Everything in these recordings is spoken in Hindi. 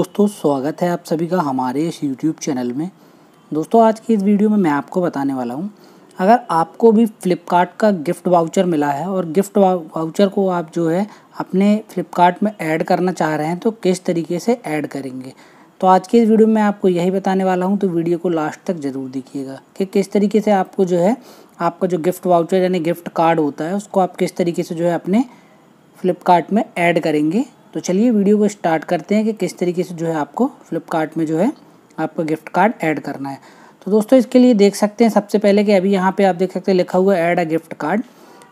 दोस्तों स्वागत है आप सभी का हमारे इस YouTube चैनल में दोस्तों आज की इस वीडियो में मैं आपको बताने वाला हूँ अगर आपको भी फ़्लिपकार्ट का गिफ्ट वाउचर मिला है और गिफ्ट वाउचर को आप जो है अपने फ़्लिपकार्ट में ऐड करना चाह रहे हैं तो किस तरीके से ऐड करेंगे तो आज की इस वीडियो में आपको यही बताने वाला हूँ तो वीडियो को लास्ट तक ज़रूर देखिएगा कि किस तरीके से आपको जो है आपका जो गिफ्ट वाउचर यानी गिफ्ट कार्ड होता है उसको आप किस तरीके से जो है अपने फ़्लिपकार्ट में ऐड करेंगे तो चलिए वीडियो को स्टार्ट करते हैं कि किस तरीके से जो है आपको फ्लिपकार्ट में जो है आपका गिफ्ट कार्ड ऐड करना है तो दोस्तों इसके लिए देख सकते हैं सबसे पहले कि अभी यहाँ पे आप देख सकते हैं लिखा हुआ ऐड अ गिफ्ट कार्ड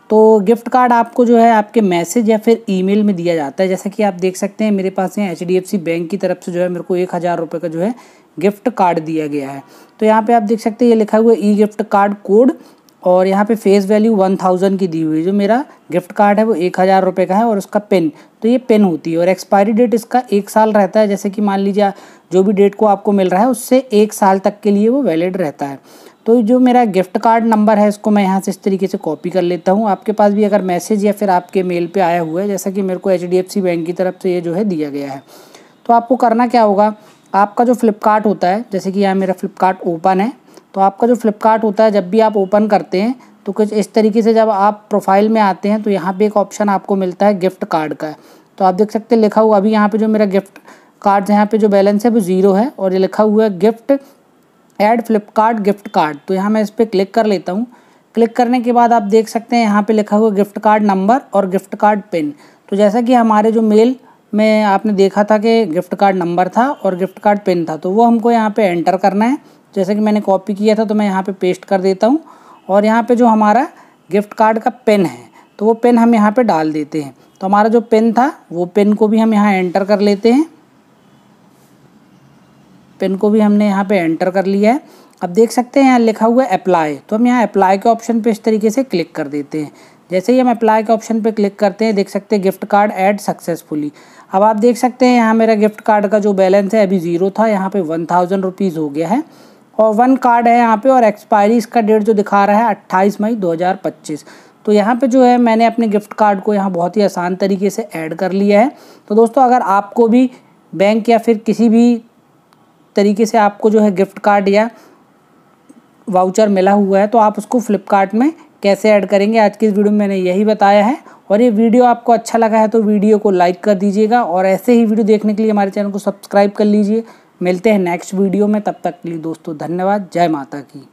तो गिफ्ट कार्ड आपको जो है आपके मैसेज या फिर ईमेल में दिया जाता है जैसा कि आप देख सकते हैं मेरे पास यहाँ एच बैंक की तरफ से जो है मेरे को एक हज़ार रुपये का जो है गिफ्ट कार्ड दिया गया है तो यहाँ पे आप देख सकते हैं ये लिखा हुआ ई गिफ्ट कार्ड कोड और यहाँ पे फेस वैल्यू वन थाउजेंड की दी हुई है जो मेरा गिफ्ट कार्ड है वो एक हज़ार रुपये का है और उसका पेन तो ये पेन होती है और एक्सपायरी डेट इसका एक साल रहता है जैसे कि मान लीजिए जो भी डेट को आपको मिल रहा है उससे एक साल तक के लिए वो वैलिड रहता है तो जो मेरा गिफ्ट कार्ड नंबर है इसको मैं यहाँ से इस तरीके से कॉपी कर लेता हूँ आपके पास भी अगर मैसेज या फिर आपके मेल पर आया हुआ है जैसा कि मेरे को एच बैंक की तरफ से ये जो है दिया गया है तो आपको करना क्या होगा आपका जो फ्लिपकार्ट होता है जैसे कि यहाँ मेरा फ्लिपकार्ट ओपन है तो आपका जो फ्लिपकार्ट होता है जब भी आप ओपन करते हैं तो कुछ इस तरीके से जब आप प्रोफाइल में आते हैं तो यहाँ पे एक ऑप्शन आपको मिलता है गिफ्ट कार्ड का तो आप देख सकते हैं लिखा हुआ अभी यहाँ पे जो मेरा गिफ्ट कार्ड यहाँ पे जो बैलेंस है वो ज़ीरो है और ये लिखा हुआ है gift add Flipkart gift card तो यहाँ मैं इस पर क्लिक कर लेता हूँ क्लिक करने के बाद आप देख सकते हैं यहाँ पे लिखा हुआ गिफ्ट कार्ड नंबर और गिफ्ट कार्ड पिन तो जैसा कि हमारे जो मेल में आपने देखा था कि गिफ्ट कार्ड नंबर था और गिफ्ट कार्ड पिन था तो वो हमको यहाँ पे एंटर करना है जैसे कि मैंने कॉपी किया था तो मैं यहाँ पे पेस्ट कर देता हूँ और यहाँ पे जो हमारा गिफ्ट कार्ड का पिन है तो वो पिन हम यहाँ पे डाल देते हैं तो हमारा जो पिन था वो पिन को भी हम यहाँ एंटर कर लेते हैं पिन को भी हमने यहाँ पर एंटर कर लिया है अब देख सकते हैं यहाँ लिखा हुआ है अप्लाई तो हम यहाँ अप्लाई के ऑप्शन पर इस तरीके से क्लिक कर देते हैं जैसे ही हम अप्लाई के ऑप्शन पे क्लिक करते हैं देख सकते हैं गिफ्ट कार्ड ऐड सक्सेसफुली अब आप देख सकते हैं यहाँ मेरा गिफ्ट कार्ड का जो बैलेंस है अभी ज़ीरो था यहाँ पे वन थाउजेंड रुपीज़ हो गया है और वन कार्ड है यहाँ पे और एक्सपायरी इसका डेट जो दिखा रहा है अट्ठाईस मई पच्चीस तो यहाँ पे जो है मैंने अपने गिफ्ट कार्ड को यहाँ बहुत ही आसान तरीके से ऐड कर लिया है तो दोस्तों अगर आपको भी बैंक या फिर किसी भी तरीके से आपको जो है गिफ्ट कार्ड या वाउचर मिला हुआ है तो आप उसको फ्लिपकार्ट में कैसे ऐड करेंगे आज की इस वीडियो में मैंने यही बताया है और ये वीडियो आपको अच्छा लगा है तो वीडियो को लाइक कर दीजिएगा और ऐसे ही वीडियो देखने के लिए हमारे चैनल को सब्सक्राइब कर लीजिए मिलते हैं नेक्स्ट वीडियो में तब तक के लिए दोस्तों धन्यवाद जय माता की